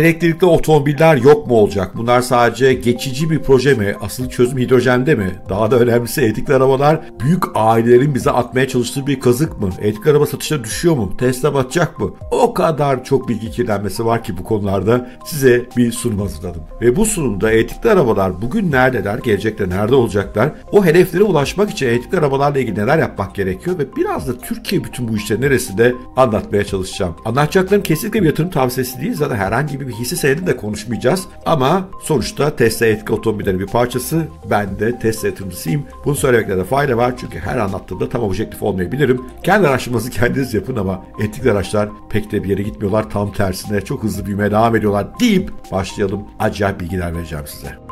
elektrikli otomobiller yok mu olacak? Bunlar sadece geçici bir proje mi? Asıl çözüm hidrojende mi? Daha da önemlisi elektrikli arabalar büyük ailelerin bize atmaya çalıştığı bir kazık mı? Elektrikli araba satışa düşüyor mu? Tesla batacak mı? O kadar çok bilgi kirlenmesi var ki bu konularda size bir sunum hazırladım. Ve bu sunumda elektrikli arabalar bugün neredeler, gelecekte nerede olacaklar? O hedeflere ulaşmak için elektrikli arabalarla ilgili neler yapmak gerekiyor ve biraz da Türkiye bütün bu işlerin neresinde anlatmaya çalışacağım. Anlatacaklarım kesinlikle bir yatırım tavsiyesi değil. Zaten herhangi bir bir hisse senedi de konuşmayacağız. Ama sonuçta Tesla elektrik otomobillerin bir parçası. Ben de Tesla yatırımcısıyım. Bunu söylemekte de fayda var. Çünkü her anlattığımda tam objektif olmayabilirim. Kendi araştırmanızı kendiniz yapın ama etik araçlar pek de bir yere gitmiyorlar. Tam tersine çok hızlı büyümeye devam ediyorlar deyip başlayalım. Acayip bilgiler vereceğim size.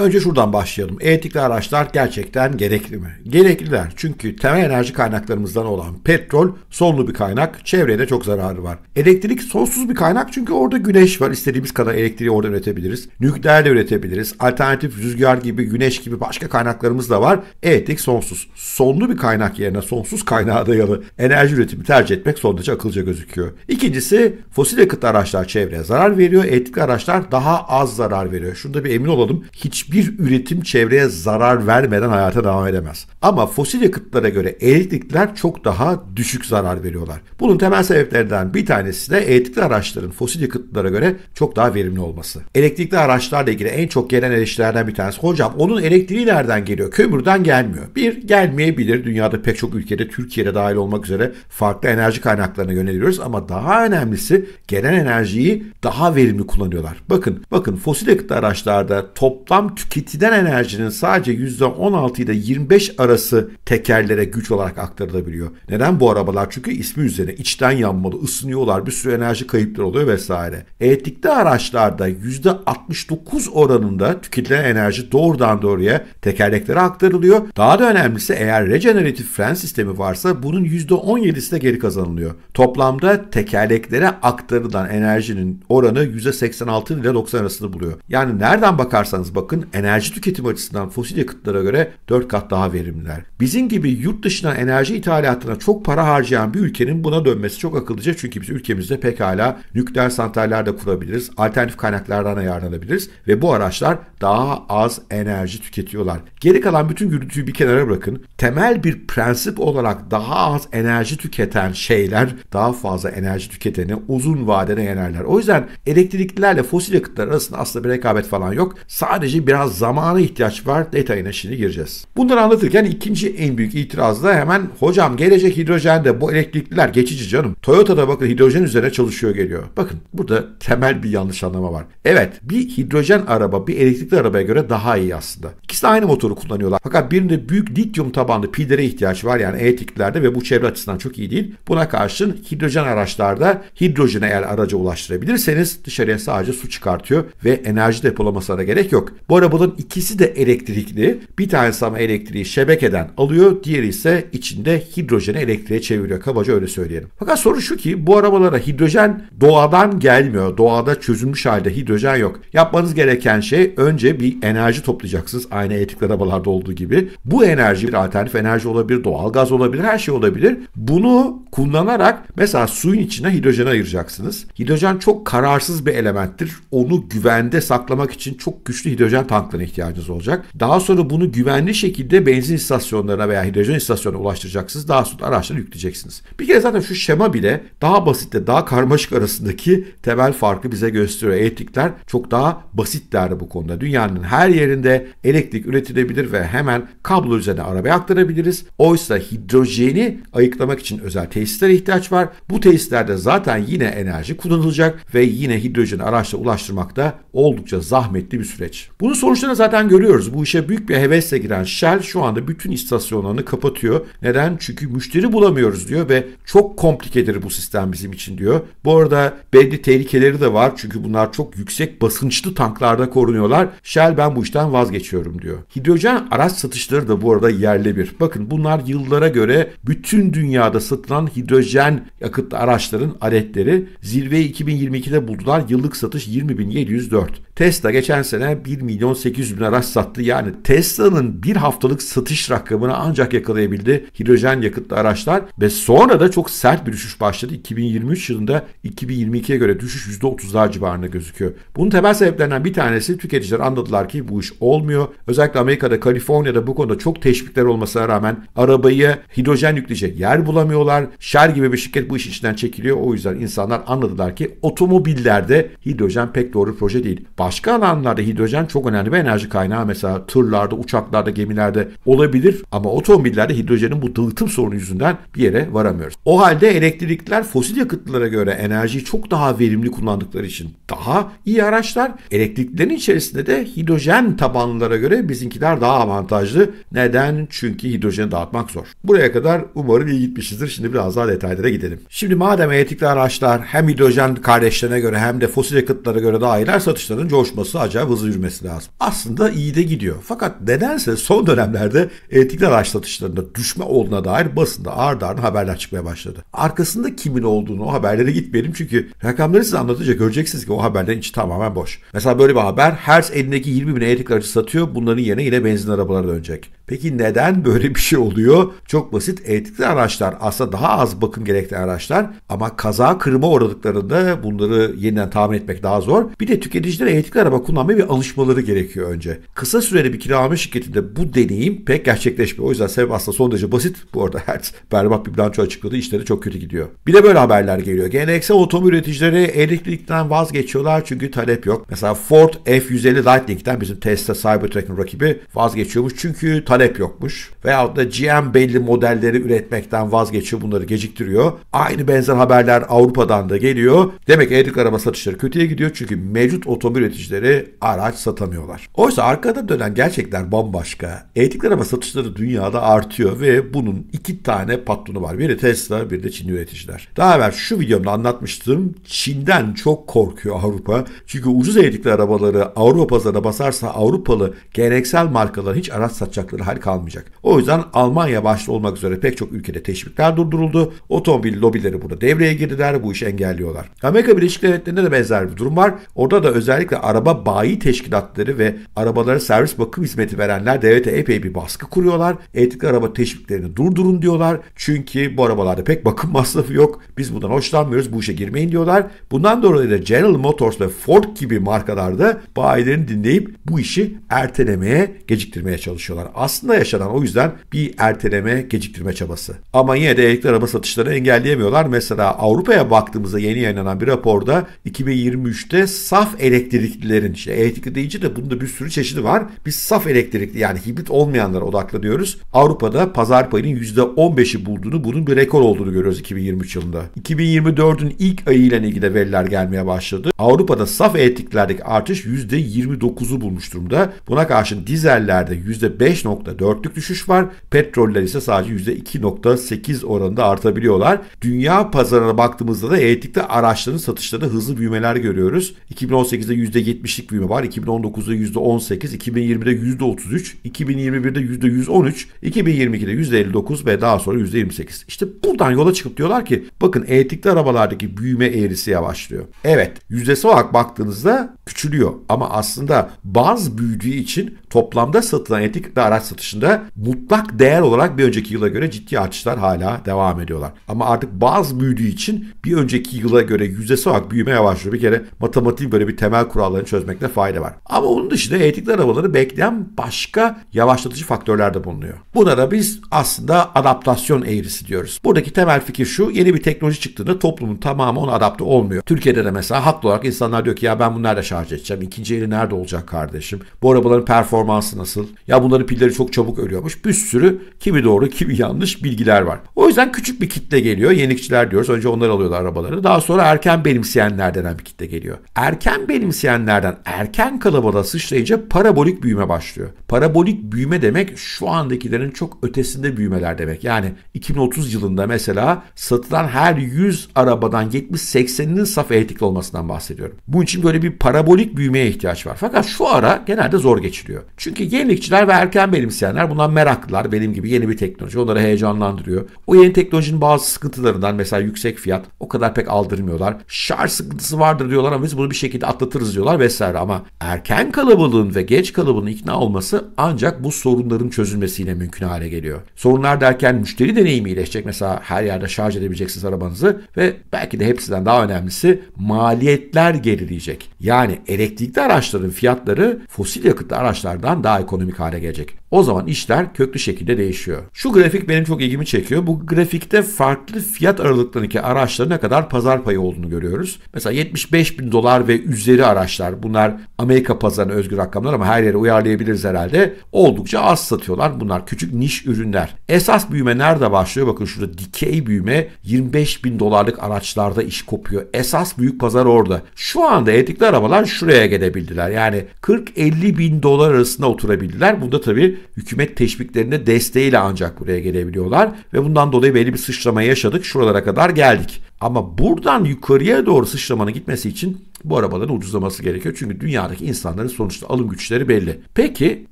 Önce şuradan başlayalım. e araçlar gerçekten gerekli mi? Gerekliler çünkü temel enerji kaynaklarımızdan olan petrol sonlu bir kaynak, çevreye de çok zararı var. Elektrik sonsuz bir kaynak çünkü orada güneş var. İstediğimiz kadar elektriği orada üretebiliriz. Nükleer de üretebiliriz. Alternatif rüzgar gibi, güneş gibi başka kaynaklarımız da var. e sonsuz. Sonlu bir kaynak yerine sonsuz kaynağa dayalı enerji üretimi tercih etmek son derece akılca gözüküyor. İkincisi fosil yakıtlı araçlar çevreye zarar veriyor. Elektrikli araçlar daha az zarar veriyor. Şunda bir emin olalım. Hiç hiçbir üretim çevreye zarar vermeden hayata devam edemez. Ama fosil yakıtlara göre elektrikler çok daha düşük zarar veriyorlar. Bunun temel sebeplerinden bir tanesi de elektrikli araçların fosil yakıtlara göre çok daha verimli olması. Elektrikli araçlarla ilgili en çok gelen eleştirilerden bir tanesi. Hocam onun elektriği nereden geliyor? Kömürden gelmiyor. Bir, gelmeyebilir. Dünyada pek çok ülkede, Türkiye'de dahil olmak üzere farklı enerji kaynaklarına yöneliyoruz. Ama daha önemlisi gelen enerjiyi daha verimli kullanıyorlar. Bakın, bakın fosil yakıtlı araçlarda toplam tüketilen enerjinin sadece %16 ile 25 arası tekerlere güç olarak aktarılabiliyor. Neden bu arabalar? Çünkü ismi üzerine içten yanmalı, ısınıyorlar, bir sürü enerji kayıpları oluyor vesaire. Elektrikli araçlarda %69 oranında tüketilen enerji doğrudan doğruya tekerleklere aktarılıyor. Daha da önemlisi eğer regeneratif fren sistemi varsa bunun %17'si de geri kazanılıyor. Toplamda tekerleklere aktarılan enerjinin oranı %86 ile 90 arasında buluyor. Yani nereden bakarsanız bakın enerji tüketimi açısından fosil yakıtlara göre 4 kat daha verimliler. Bizim gibi yurt dışına enerji ithalatına çok para harcayan bir ülkenin buna dönmesi çok akıllıca çünkü biz ülkemizde pekala nükleer santraller de kurabiliriz, alternatif kaynaklardan ayarlanabiliriz ve bu araçlar daha az enerji tüketiyorlar. Geri kalan bütün gürültüyü bir kenara bırakın. Temel bir prensip olarak daha az enerji tüketen şeyler daha fazla enerji tüketeni uzun vadede yenerler. O yüzden elektriklilerle fosil yakıtlar arasında aslında bir rekabet falan yok. Sadece biraz biraz zamana ihtiyaç var. Detayına şimdi gireceğiz. Bunları anlatırken ikinci en büyük itiraz da hemen hocam gelecek hidrojende bu elektrikliler geçici canım. Toyota'da bakın hidrojen üzerine çalışıyor geliyor. Bakın burada temel bir yanlış anlama var. Evet bir hidrojen araba bir elektrikli arabaya göre daha iyi aslında. İkisi de aynı motoru kullanıyorlar. Fakat birinde büyük lityum tabanlı pillere ihtiyaç var yani elektriklerde ve bu çevre açısından çok iyi değil. Buna karşın hidrojen araçlarda hidrojene eğer araca ulaştırabilirseniz dışarıya sadece su çıkartıyor ve enerji depolamasına da gerek yok. Bu arada Arabaların ikisi de elektrikli. Bir tanesi ama elektriği şebekeden alıyor. Diğeri ise içinde hidrojeni elektriğe çeviriyor. Kabaca öyle söyleyelim. Fakat soru şu ki bu arabalara hidrojen doğadan gelmiyor. Doğada çözülmüş halde hidrojen yok. Yapmanız gereken şey önce bir enerji toplayacaksınız. Aynı elektrikli arabalarda olduğu gibi. Bu enerji bir alternatif enerji olabilir, doğal gaz olabilir, her şey olabilir. Bunu kullanarak mesela suyun içine hidrojen ayıracaksınız. Hidrojen çok kararsız bir elementtir. Onu güvende saklamak için çok güçlü hidrojen tank tanklara ihtiyacınız olacak. Daha sonra bunu güvenli şekilde benzin istasyonlarına veya hidrojen istasyonuna ulaştıracaksınız. Daha sonra araçları yükleyeceksiniz. Bir kere zaten şu şema bile daha basitle daha karmaşık arasındaki temel farkı bize gösteriyor. Elektrikler çok daha basitlerdi bu konuda. Dünyanın her yerinde elektrik üretilebilir ve hemen kablo üzerine arabaya aktarabiliriz. Oysa hidrojeni ayıklamak için özel tesislere ihtiyaç var. Bu tesislerde zaten yine enerji kullanılacak ve yine hidrojeni araçla ulaştırmak da oldukça zahmetli bir süreç. Bunu sonucu Sonuçlarını zaten görüyoruz. Bu işe büyük bir hevesle giren Shell şu anda bütün istasyonlarını kapatıyor. Neden? Çünkü müşteri bulamıyoruz diyor ve çok komplikedir bu sistem bizim için diyor. Bu arada belli tehlikeleri de var çünkü bunlar çok yüksek basınçlı tanklarda korunuyorlar. Shell ben bu işten vazgeçiyorum diyor. Hidrojen araç satışları da bu arada yerli bir. Bakın bunlar yıllara göre bütün dünyada satılan hidrojen yakıtlı araçların adetleri zirveyi 2022'de buldular. Yıllık satış 20.704. Tesla geçen sene 1 milyon 800 bin araç sattı. Yani Tesla'nın bir haftalık satış rakamını ancak yakalayabildi hidrojen yakıtlı araçlar ve sonra da çok sert bir düşüş başladı. 2023 yılında 2022'ye göre düşüş %30'lar civarında gözüküyor. Bunun temel sebeplerinden bir tanesi tüketiciler anladılar ki bu iş olmuyor. Özellikle Amerika'da, Kaliforniya'da bu konuda çok teşvikler olmasına rağmen arabayı hidrojen yükleyecek yer bulamıyorlar. Shell gibi bir şirket bu iş içinden çekiliyor. O yüzden insanlar anladılar ki otomobillerde hidrojen pek doğru proje değil. Baş başka alanlarda hidrojen çok önemli bir enerji kaynağı. Mesela tırlarda, uçaklarda, gemilerde olabilir ama otomobillerde hidrojenin bu dağıtım sorunu yüzünden bir yere varamıyoruz. O halde elektrikliler fosil yakıtlara göre enerjiyi çok daha verimli kullandıkları için daha iyi araçlar. Elektriklerin içerisinde de hidrojen tabanlılara göre bizimkiler daha avantajlı. Neden? Çünkü hidrojeni dağıtmak zor. Buraya kadar umarım iyi gitmişizdir. Şimdi biraz daha detaylara gidelim. Şimdi madem elektrikli araçlar hem hidrojen kardeşlerine göre hem de fosil yakıtlara göre daha iyiler satışlarının coğrafyası coşması acayip hızlı yürümesi lazım. Aslında iyi de gidiyor. Fakat nedense son dönemlerde elektrikli araç satışlarında düşme olduğuna dair basında ağır ağır haberler çıkmaya başladı. Arkasında kimin olduğunu o haberlere gitmeyelim çünkü rakamları size anlatınca göreceksiniz ki o haberlerin içi tamamen boş. Mesela böyle bir haber Hertz elindeki 20 bin elektrikli aracı satıyor bunların yerine yine benzin arabaları dönecek. Peki neden böyle bir şey oluyor? Çok basit elektrikli araçlar aslında daha az bakım gerektiren araçlar ama kaza kırıma uğradıklarında bunları yeniden tamir etmek daha zor. Bir de tüketicilere elektrikli araba kullanmaya bir alışmaları gerekiyor önce. Kısa süreli bir kiralama şirketinde bu deneyim pek gerçekleşmiyor. O yüzden sebep aslında son derece basit. Bu arada Hertz berbat bir bilanço açıkladı. İşleri çok kötü gidiyor. Bir de böyle haberler geliyor. Geleneksel otomobil üreticileri elektrikten vazgeçiyorlar çünkü talep yok. Mesela Ford F150 Lightning'den bizim Tesla Cybertruck'ın rakibi vazgeçiyormuş çünkü talep talep yokmuş. Veyahut da GM belli modelleri üretmekten vazgeçiyor bunları geciktiriyor. Aynı benzer haberler Avrupa'dan da geliyor. Demek elektrik araba satışları kötüye gidiyor çünkü mevcut otomobil üreticileri araç satamıyorlar. Oysa arkada dönen gerçekler bambaşka. elektrik araba satışları dünyada artıyor ve bunun iki tane patronu var. Biri Tesla, biri de Çinli üreticiler. Daha evvel şu videomda anlatmıştım. Çin'den çok korkuyor Avrupa. Çünkü ucuz elektrikli arabaları Avrupa pazarına basarsa Avrupalı geleneksel markalar hiç araç satacakları hal kalmayacak. O yüzden Almanya başta olmak üzere pek çok ülkede teşvikler durduruldu. Otomobil lobileri burada devreye girdiler. Bu işi engelliyorlar. Amerika Birleşik Devletleri'nde de benzer bir durum var. Orada da özellikle araba bayi teşkilatları ve arabalara servis bakım hizmeti verenler devlete epey bir baskı kuruyorlar. Elektrikli araba teşviklerini durdurun diyorlar. Çünkü bu arabalarda pek bakım masrafı yok. Biz bundan hoşlanmıyoruz. Bu işe girmeyin diyorlar. Bundan dolayı da General Motors ve Ford gibi markalarda bayilerini dinleyip bu işi ertelemeye, geciktirmeye çalışıyorlar. Aslında aslında yaşanan o yüzden bir erteleme, geciktirme çabası. Ama yine de elektrikli araba satışlarını engelleyemiyorlar. Mesela Avrupa'ya baktığımızda yeni yayınlanan bir raporda 2023'te saf elektriklilerin işte elektrikli deyince de bunda bir sürü çeşidi var. Biz saf elektrikli yani hibrit olmayanlara odaklanıyoruz. Avrupa'da pazar payının %15'i bulduğunu bunun bir rekor olduğunu görüyoruz 2023 yılında. 2024'ün ilk ayıyla ilgili de veriler gelmeye başladı. Avrupa'da saf elektriklerdeki artış %29'u bulmuş durumda. Buna karşın dizellerde %5. %1.4'lük düşüş var. Petroller ise sadece %2.8 oranında artabiliyorlar. Dünya pazarına baktığımızda da elektrikli araçların satışlarında hızlı büyümeler görüyoruz. 2018'de %70'lik büyüme var. 2019'da %18, 2020'de %33, 2021'de %113, 2022'de %59 ve daha sonra %28. İşte buradan yola çıkıp diyorlar ki bakın elektrikli arabalardaki büyüme eğrisi yavaşlıyor. Evet yüzdesi olarak baktığınızda küçülüyor. Ama aslında baz büyüdüğü için toplamda satılan elektrikli araç satışında mutlak değer olarak bir önceki yıla göre ciddi artışlar hala devam ediyorlar. Ama artık baz büyüdüğü için bir önceki yıla göre yüzdesi olarak büyüme yavaşlıyor. Bir kere matematiğin böyle bir temel kurallarını çözmekte fayda var. Ama onun dışında elektrikli arabaları bekleyen başka yavaşlatıcı faktörler de bulunuyor. Buna da biz aslında adaptasyon eğrisi diyoruz. Buradaki temel fikir şu yeni bir teknoloji çıktığında toplumun tamamı ona adapte olmuyor. Türkiye'de de mesela haklı olarak insanlar diyor ki ya ben bunlarla şahit şarj edeceğim? İkinci eli nerede olacak kardeşim? Bu arabaların performansı nasıl? Ya bunların pilleri çok çabuk ölüyormuş. Bir sürü kimi doğru kimi yanlış bilgiler var. O yüzden küçük bir kitle geliyor. yenikçiler diyoruz. Önce onlar alıyorlar arabaları. Daha sonra erken benimseyenler denen bir kitle geliyor. Erken benimseyenlerden erken kalabalığa sıçrayınca parabolik büyüme başlıyor. Parabolik büyüme demek şu andakilerin çok ötesinde büyümeler demek. Yani 2030 yılında mesela satılan her 100 arabadan 70-80'inin saf elektrikli olmasından bahsediyorum. Bunun için böyle bir parabolik metabolik büyümeye ihtiyaç var. Fakat şu ara genelde zor geçiriyor. Çünkü yenilikçiler ve erken benimseyenler bundan meraklılar. Benim gibi yeni bir teknoloji onları heyecanlandırıyor. O yeni teknolojinin bazı sıkıntılarından mesela yüksek fiyat o kadar pek aldırmıyorlar. Şarj sıkıntısı vardır diyorlar ama biz bunu bir şekilde atlatırız diyorlar vesaire. Ama erken kalabalığın ve geç kalabalığın ikna olması ancak bu sorunların çözülmesiyle mümkün hale geliyor. Sorunlar derken müşteri deneyimi iyileşecek. Mesela her yerde şarj edebileceksiniz arabanızı ve belki de hepsinden daha önemlisi maliyetler gerileyecek. Yani yani elektrikli araçların fiyatları fosil yakıtlı araçlardan daha ekonomik hale gelecek. O zaman işler köklü şekilde değişiyor. Şu grafik benim çok ilgimi çekiyor. Bu grafikte farklı fiyat aralıklarındaki araçların ne kadar pazar payı olduğunu görüyoruz. Mesela 75 bin dolar ve üzeri araçlar bunlar Amerika pazarına özgü rakamlar ama her yere uyarlayabiliriz herhalde. Oldukça az satıyorlar. Bunlar küçük niş ürünler. Esas büyüme nerede başlıyor? Bakın şurada dikey büyüme 25 bin dolarlık araçlarda iş kopuyor. Esas büyük pazar orada. Şu anda elektrikli arabalar şuraya gelebildiler. Yani 40-50 bin dolar arasında oturabildiler. Bunda tabii hükümet teşviklerinde desteğiyle ancak buraya gelebiliyorlar ve bundan dolayı belli bir sıçramaya yaşadık. Şuralara kadar geldik. Ama buradan yukarıya doğru sıçramanın gitmesi için bu arabaların ucuzlaması gerekiyor. Çünkü dünyadaki insanların sonuçta alım güçleri belli. Peki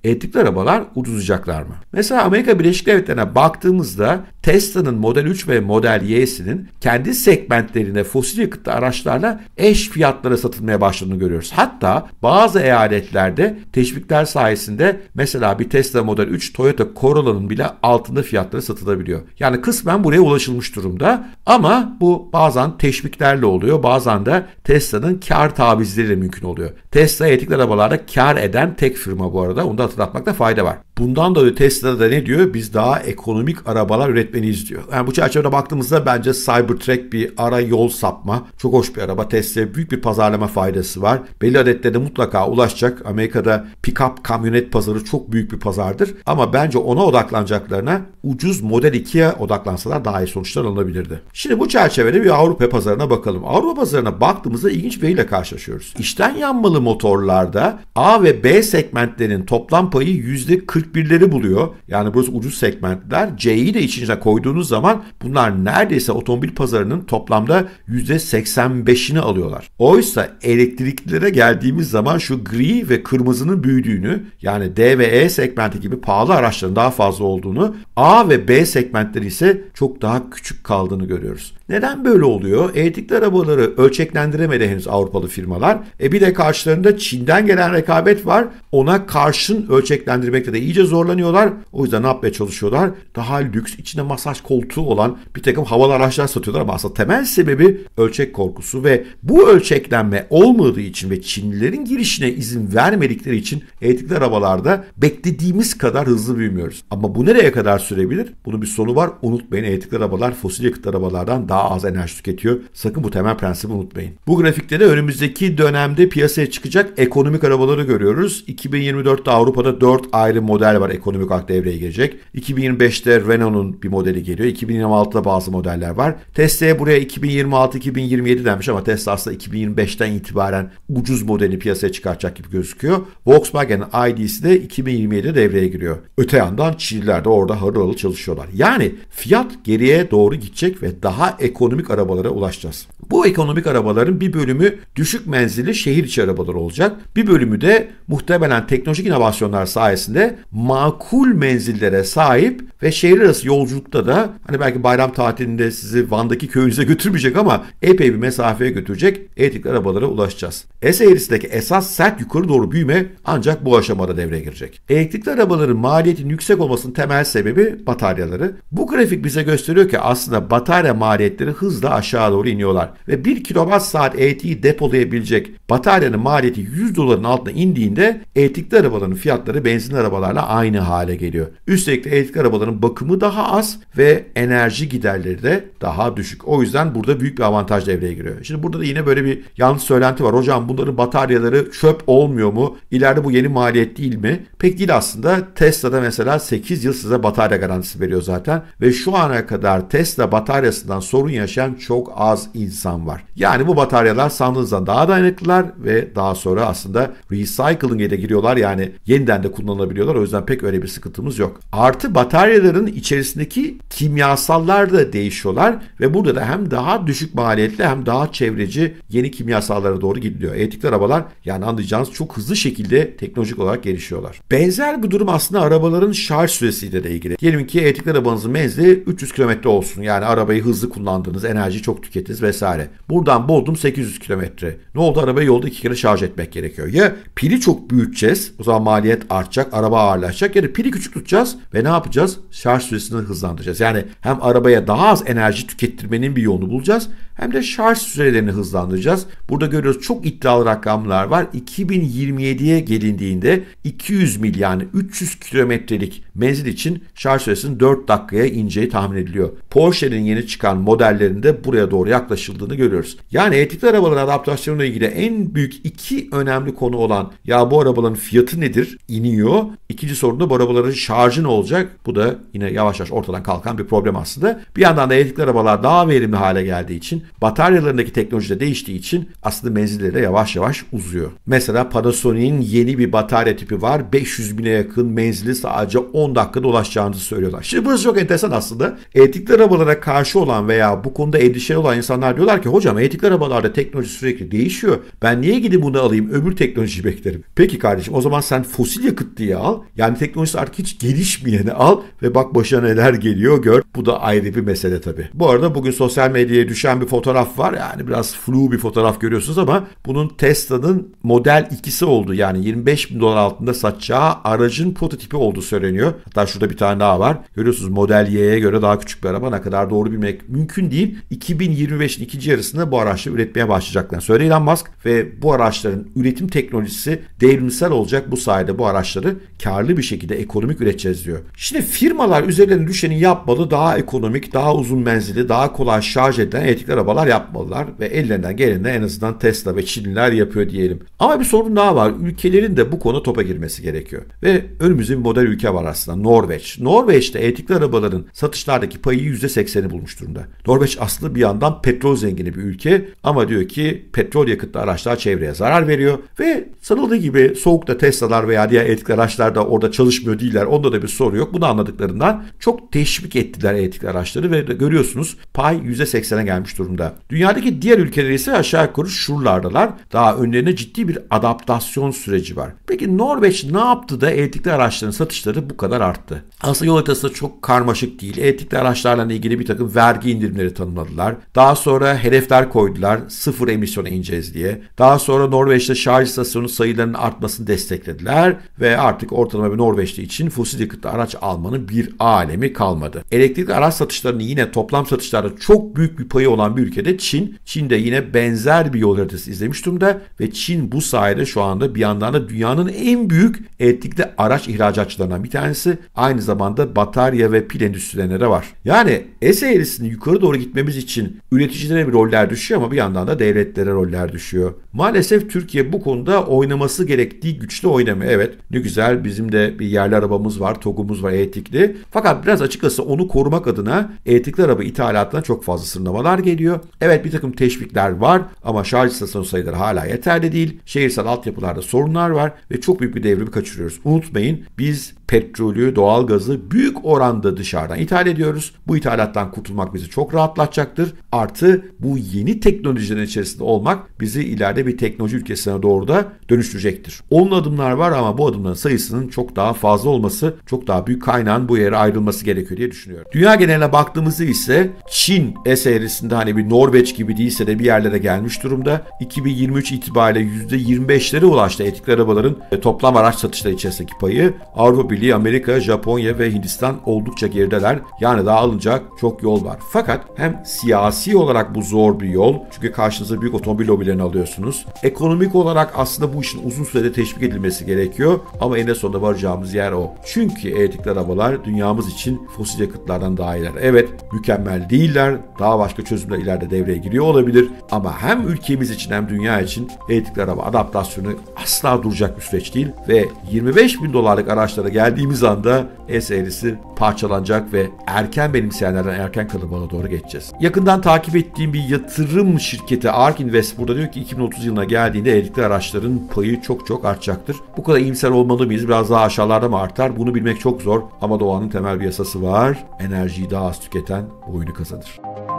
elektrikli arabalar ucuzlayacaklar mı? Mesela Amerika Birleşik Devletleri'ne baktığımızda Tesla'nın Model 3 ve Model Y'sinin kendi segmentlerine fosil yakıtlı araçlarla eş fiyatlara satılmaya başladığını görüyoruz. Hatta bazı eyaletlerde teşvikler sayesinde mesela bir Tesla Model 3 Toyota Corolla'nın bile altında fiyatları satılabiliyor. Yani kısmen buraya ulaşılmış durumda ama bu bazen teşviklerle oluyor bazen de Tesla'nın kar tabizleriyle mümkün oluyor. Tesla elektrikli arabalarda kar eden tek firma bu arada onu da hatırlatmakta fayda var. Bundan dolayı Tesla da ne diyor? Biz daha ekonomik arabalar üretmeniz diyor. Yani bu çerçevede baktığımızda bence Cybertruck bir ara yol sapma. Çok hoş bir araba. Tesla büyük bir pazarlama faydası var. Belli adetlere mutlaka ulaşacak. Amerika'da pickup kamyonet pazarı çok büyük bir pazardır. Ama bence ona odaklanacaklarına ucuz Model 2'ye odaklansalar daha iyi sonuçlar alınabilirdi. Şimdi bu çerçevede bir bir Avrupa pazarına bakalım. Avrupa pazarına baktığımızda ilginç veriyle karşılaşıyoruz. İçten yanmalı motorlarda A ve B segmentlerin toplam payı %41'leri buluyor. Yani burası ucuz segmentler. C'yi de içine koyduğunuz zaman bunlar neredeyse otomobil pazarının toplamda %85'ini alıyorlar. Oysa elektriklilere geldiğimiz zaman şu gri ve kırmızının büyüdüğünü yani D ve E segmenti gibi pahalı araçların daha fazla olduğunu A ve B segmentleri ise çok daha küçük kaldığını görüyoruz. Neden böyle böyle oluyor. Elektrikli arabaları ölçeklendiremedi henüz Avrupalı firmalar. E bir de karşılarında Çin'den gelen rekabet var. Ona karşın ölçeklendirmekte de iyice zorlanıyorlar. O yüzden ne yapmaya çalışıyorlar? Daha lüks içine masaj koltuğu olan bir takım havalı araçlar satıyorlar ama aslında temel sebebi ölçek korkusu ve bu ölçeklenme olmadığı için ve Çinlilerin girişine izin vermedikleri için elektrikli arabalarda beklediğimiz kadar hızlı büyümüyoruz. Ama bu nereye kadar sürebilir? Bunun bir sonu var. Unutmayın elektrikli arabalar fosil yakıt arabalardan daha az enerji enerji tüketiyor. Sakın bu temel prensibi unutmayın. Bu grafikte de önümüzdeki dönemde piyasaya çıkacak ekonomik arabaları görüyoruz. 2024'te Avrupa'da 4 ayrı model var ekonomik olarak devreye girecek. 2025'te Renault'un bir modeli geliyor. 2026'da bazı modeller var. Tesla'ya buraya 2026-2027 denmiş ama Tesla aslında 2025'ten itibaren ucuz modeli piyasaya çıkartacak gibi gözüküyor. Volkswagen'in ID'si de 2027'de devreye giriyor. Öte yandan Çinliler de orada harıl harıl çalışıyorlar. Yani fiyat geriye doğru gidecek ve daha ekonomik arabalara ulaşacağız. Bu ekonomik arabaların bir bölümü düşük menzilli şehir içi arabalar olacak. Bir bölümü de muhtemelen teknolojik inovasyonlar sayesinde makul menzillere sahip ve şehir arası yolculukta da hani belki bayram tatilinde sizi Van'daki köyünüze götürmeyecek ama epey bir mesafeye götürecek elektrikli arabalara ulaşacağız. S eğrisindeki esas sert yukarı doğru büyüme ancak bu aşamada devreye girecek. Elektrikli arabaların maliyetin yüksek olmasının temel sebebi bataryaları. Bu grafik bize gösteriyor ki aslında batarya maliyetleri hız hızla aşağı doğru iniyorlar. Ve 1 kWh saat ET'yi depolayabilecek bataryanın maliyeti 100 doların altına indiğinde elektrikli arabaların fiyatları benzin arabalarla aynı hale geliyor. Üstelik de elektrikli arabaların bakımı daha az ve enerji giderleri de daha düşük. O yüzden burada büyük bir avantaj devreye giriyor. Şimdi burada da yine böyle bir yanlış söylenti var. Hocam bunların bataryaları çöp olmuyor mu? İleride bu yeni maliyet değil mi? Pek değil aslında. Tesla'da mesela 8 yıl size batarya garantisi veriyor zaten. Ve şu ana kadar Tesla bataryasından sorun yaşayan üretebilen çok az insan var. Yani bu bataryalar sandığınızdan daha dayanıklılar ve daha sonra aslında recycling'e de giriyorlar. Yani yeniden de kullanılabiliyorlar. O yüzden pek öyle bir sıkıntımız yok. Artı bataryaların içerisindeki kimyasallar da değişiyorlar ve burada da hem daha düşük maliyetli hem daha çevreci yeni kimyasallara doğru gidiliyor. Elektrikli arabalar yani anlayacağınız çok hızlı şekilde teknolojik olarak gelişiyorlar. Benzer bir durum aslında arabaların şarj süresiyle de ilgili. Diyelim ki elektrikli arabanızın menzili 300 km olsun. Yani arabayı hızlı kullandığınız en enerji çok tükettiniz vesaire. Buradan Bodrum 800 kilometre. Ne oldu? Arabayı yolda iki kere şarj etmek gerekiyor. Ya pili çok büyüteceğiz. O zaman maliyet artacak. Araba ağırlaşacak. Ya da pili küçük tutacağız ve ne yapacağız? Şarj süresini hızlandıracağız. Yani hem arabaya daha az enerji tükettirmenin bir yolunu bulacağız hem de şarj sürelerini hızlandıracağız. Burada görüyoruz çok iddialı rakamlar var. 2027'ye gelindiğinde 200 mil yani 300 kilometrelik menzil için şarj süresinin 4 dakikaya ineceği tahmin ediliyor. Porsche'nin yeni çıkan modellerinde de buraya doğru yaklaşıldığını görüyoruz. Yani elektrikli arabaların adaptasyonuyla ilgili en büyük iki önemli konu olan ya bu arabaların fiyatı nedir? İniyor. İkinci sorun da bu arabaların şarjı ne olacak? Bu da yine yavaş yavaş ortadan kalkan bir problem aslında. Bir yandan da elektrikli arabalar daha verimli hale geldiği için bataryalarındaki teknoloji de değiştiği için aslında menzilleri de yavaş yavaş uzuyor. Mesela Panasonic'in yeni bir batarya tipi var. 500 bine yakın menzili sadece 10 dakikada ulaşacağınızı söylüyorlar. Şimdi burası çok enteresan aslında. Elektrikli arabalara karşı olan veya bu konuda konuda endişeli olan insanlar diyorlar ki hocam elektrikli arabalarda teknoloji sürekli değişiyor. Ben niye gidip bunu alayım öbür teknolojiyi beklerim. Peki kardeşim o zaman sen fosil yakıt diye al. Yani teknolojisi artık hiç gelişmeyeni al ve bak başına neler geliyor gör. Bu da ayrı bir mesele tabii. Bu arada bugün sosyal medyaya düşen bir fotoğraf var. Yani biraz flu bir fotoğraf görüyorsunuz ama bunun Tesla'nın model ikisi oldu. Yani 25 bin dolar altında satacağı aracın prototipi olduğu söyleniyor. Hatta şurada bir tane daha var. Görüyorsunuz Model Y'ye göre daha küçük bir araba. Ne kadar doğru bilmek mümkün değil. 2025'in ikinci yarısında bu araçları üretmeye başlayacaklar. söylüyor Elon Musk ve bu araçların üretim teknolojisi devrimsel olacak. Bu sayede bu araçları karlı bir şekilde ekonomik üreteceğiz diyor. Şimdi firmalar üzerlerine düşeni yapmalı daha daha ekonomik, daha uzun menzili, daha kolay şarj eden elektrikli arabalar yapmalılar ve ellerinden geleni en azından Tesla ve Çinliler yapıyor diyelim. Ama bir sorun daha var. Ülkelerin de bu konu topa girmesi gerekiyor. Ve önümüzde bir model ülke var aslında Norveç. Norveç'te elektrikli arabaların satışlardaki payı %80'i bulmuş durumda. Norveç aslında bir yandan petrol zengini bir ülke ama diyor ki petrol yakıtlı araçlar çevreye zarar veriyor ve sanıldığı gibi soğukta Tesla'lar veya diğer elektrikli araçlar da orada çalışmıyor değiller. Onda da bir soru yok. Bunu anladıklarından çok teşvik ettiler nükleer elektrikli araçları ve görüyorsunuz pay %80'e gelmiş durumda. Dünyadaki diğer ülkeler ise aşağı yukarı şuralardalar. Daha önlerine ciddi bir adaptasyon süreci var. Peki Norveç ne yaptı da elektrikli araçların satışları bu kadar arttı? Aslında yol haritası çok karmaşık değil. Elektrikli araçlarla ilgili bir takım vergi indirimleri tanımladılar. Daha sonra hedefler koydular. Sıfır emisyona ineceğiz diye. Daha sonra Norveç'te şarj istasyonu sayılarının artmasını desteklediler ve artık ortalama bir Norveçli için fosil yakıtlı araç almanın bir alemi kalmadı. Elektrik elektrikli araç satışlarının yine toplam satışlarda çok büyük bir payı olan bir ülkede Çin. Çin'de yine benzer bir yol haritası izlemiş durumda ve Çin bu sayede şu anda bir yandan da dünyanın en büyük elektrikli araç ihracatçılarından bir tanesi. Aynı zamanda batarya ve pil endüstrilerine de var. Yani S eğrisini yukarı doğru gitmemiz için üreticilere bir roller düşüyor ama bir yandan da devletlere roller düşüyor. Maalesef Türkiye bu konuda oynaması gerektiği güçlü oynamıyor. Evet ne güzel bizim de bir yerli arabamız var, TOG'umuz var elektrikli. Fakat biraz açıkçası onu koru korumak adına elektrikli araba ithalatına çok fazla sınırlamalar geliyor. Evet bir takım teşvikler var ama şarj istasyonu sayıları hala yeterli değil. Şehirsel altyapılarda sorunlar var ve çok büyük bir devrimi kaçırıyoruz. Unutmayın biz petrolü, doğalgazı büyük oranda dışarıdan ithal ediyoruz. Bu ithalattan kurtulmak bizi çok rahatlatacaktır. Artı bu yeni teknolojilerin içerisinde olmak bizi ileride bir teknoloji ülkesine doğru da dönüştürecektir. Onun adımlar var ama bu adımların sayısının çok daha fazla olması, çok daha büyük kaynağın bu yere ayrılması gerekiyor diye düşünüyorum. Dünya geneline baktığımızda ise Çin eserisinde hani bir Norveç gibi değilse de bir yerlere gelmiş durumda. 2023 itibariyle %25'lere ulaştı etikli arabaların e, toplam araç satışları içerisindeki payı. Avrupa Birliği, Amerika, Japonya ve Hindistan oldukça gerideler. Yani daha alınacak çok yol var. Fakat hem siyasi olarak bu zor bir yol. Çünkü karşınıza büyük otomobil lobilerini alıyorsunuz. Ekonomik olarak aslında bu işin uzun sürede teşvik edilmesi gerekiyor. Ama en sonunda varacağımız yer o. Çünkü elektrikli arabalar dünyamız için fosil yakıtlardan daha iyiler. Evet mükemmel değiller. Daha başka çözümler ileride devreye giriyor olabilir. Ama hem ülkemiz için hem dünya için elektrikli araba adaptasyonu asla duracak bir süreç değil. Ve 25 bin dolarlık araçlara gel geldiğimiz anda S eğrisi parçalanacak ve erken benimseyenlerden erken kalabalığa doğru geçeceğiz. Yakından takip ettiğim bir yatırım şirketi ARK Invest burada diyor ki 2030 yılına geldiğinde elektrikli araçların payı çok çok artacaktır. Bu kadar iyimser olmalı mıyız? Biraz daha aşağılarda mı artar? Bunu bilmek çok zor ama doğanın temel bir yasası var. Enerjiyi daha az tüketen oyunu kazanır.